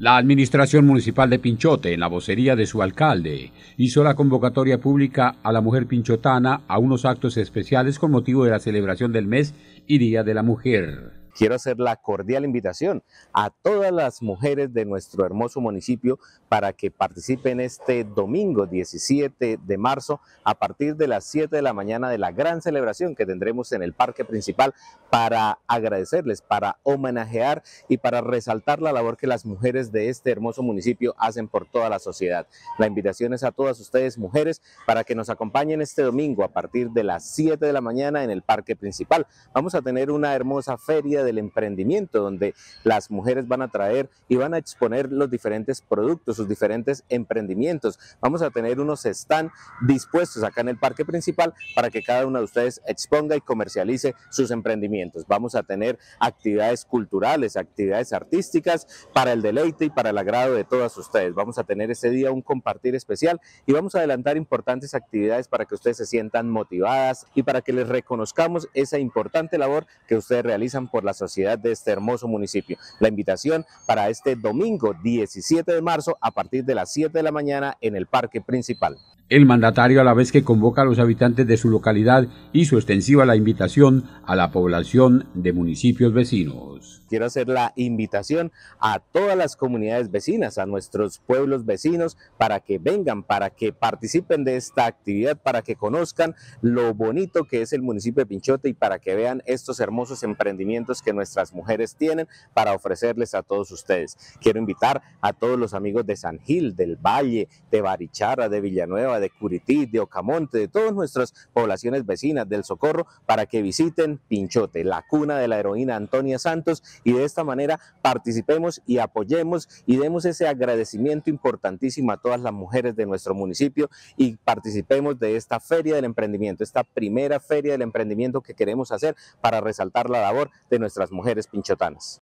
La Administración Municipal de Pinchote, en la vocería de su alcalde, hizo la convocatoria pública a la mujer pinchotana a unos actos especiales con motivo de la celebración del mes y Día de la Mujer. Quiero hacer la cordial invitación a todas las mujeres de nuestro hermoso municipio para que participen este domingo 17 de marzo a partir de las 7 de la mañana de la gran celebración que tendremos en el parque principal para agradecerles, para homenajear y para resaltar la labor que las mujeres de este hermoso municipio hacen por toda la sociedad. La invitación es a todas ustedes mujeres para que nos acompañen este domingo a partir de las 7 de la mañana en el parque principal. Vamos a tener una hermosa feria del Emprendimiento, donde las mujeres van a traer y van a exponer los diferentes productos, sus diferentes emprendimientos. Vamos a tener unos stand dispuestos acá en el parque principal para que cada una de ustedes exponga y comercialice sus emprendimientos. Vamos a tener actividades culturales, actividades artísticas para el deleite y para el agrado de todas ustedes. Vamos a tener ese día un compartir especial y vamos a adelantar importantes actividades para que ustedes se sientan motivadas y para que les reconozcamos esa importante labor que ustedes realizan por la sociedad de este hermoso municipio. La invitación para este domingo 17 de marzo a partir de las 7 de la mañana en el Parque Principal. El mandatario a la vez que convoca a los habitantes de su localidad hizo extensiva la invitación a la población de municipios vecinos quiero hacer la invitación a todas las comunidades vecinas, a nuestros pueblos vecinos, para que vengan, para que participen de esta actividad, para que conozcan lo bonito que es el municipio de Pinchote y para que vean estos hermosos emprendimientos que nuestras mujeres tienen para ofrecerles a todos ustedes. Quiero invitar a todos los amigos de San Gil, del Valle, de Barichara, de Villanueva, de Curití, de Ocamonte, de todas nuestras poblaciones vecinas del Socorro, para que visiten Pinchote, la cuna de la heroína Antonia Santos y de esta manera participemos y apoyemos y demos ese agradecimiento importantísimo a todas las mujeres de nuestro municipio y participemos de esta feria del emprendimiento, esta primera feria del emprendimiento que queremos hacer para resaltar la labor de nuestras mujeres pinchotanas.